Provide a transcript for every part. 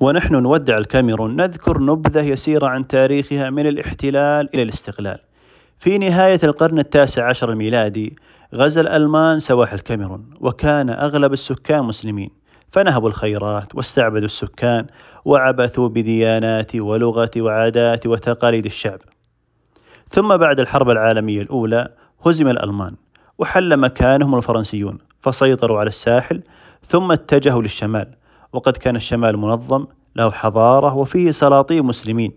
ونحن نودع الكاميرون نذكر نبذة يسيرة عن تاريخها من الاحتلال إلى الاستقلال في نهاية القرن التاسع عشر الميلادي غزا الألمان سواحل الكاميرون وكان أغلب السكان مسلمين فنهبوا الخيرات واستعبدوا السكان وعبثوا بديانات ولغة وعادات وتقاليد الشعب ثم بعد الحرب العالمية الأولى هزم الألمان وحل مكانهم الفرنسيون فسيطروا على الساحل ثم اتجهوا للشمال وقد كان الشمال منظم له حضارة وفيه سلاطين مسلمين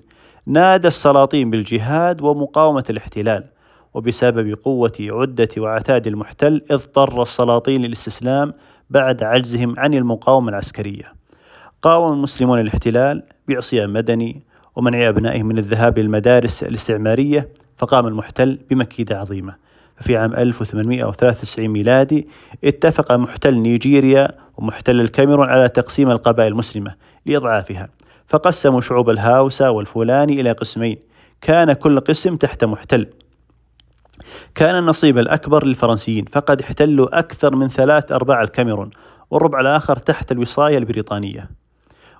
نادى السلاطين بالجهاد ومقاومة الاحتلال وبسبب قوة عدة وعتاد المحتل اضطر السلاطين للاستسلام بعد عجزهم عن المقاومة العسكرية قاوم المسلمون الاحتلال بعصيان مدني ومنع أبنائهم من الذهاب للمدارس الاستعمارية فقام المحتل بمكيدة عظيمة في عام 1893 ميلادي اتفق محتل نيجيريا ومحتل الكاميرون على تقسيم القبائل المسلمة لإضعافها فقسموا شعوب الهاوسة والفولاني إلى قسمين كان كل قسم تحت محتل كان النصيب الأكبر للفرنسيين فقد احتلوا أكثر من ثلاث أرباع الكاميرون والربع الآخر تحت الوصاية البريطانية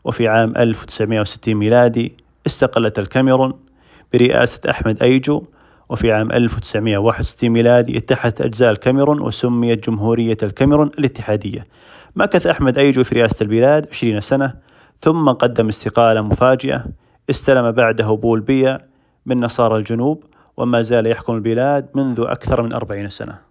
وفي عام 1960 ميلادي استقلت الكاميرون برئاسة أحمد أيجو وفي عام 1961 ميلادي اتحدت أجزاء الكاميرون وسميت جمهورية الكاميرون الاتحادية مكث أحمد أيجو في رئاسة البلاد 20 سنة ثم قدم استقالة مفاجئة استلم بعده بول بيا من نصارى الجنوب وما زال يحكم البلاد منذ أكثر من 40 سنة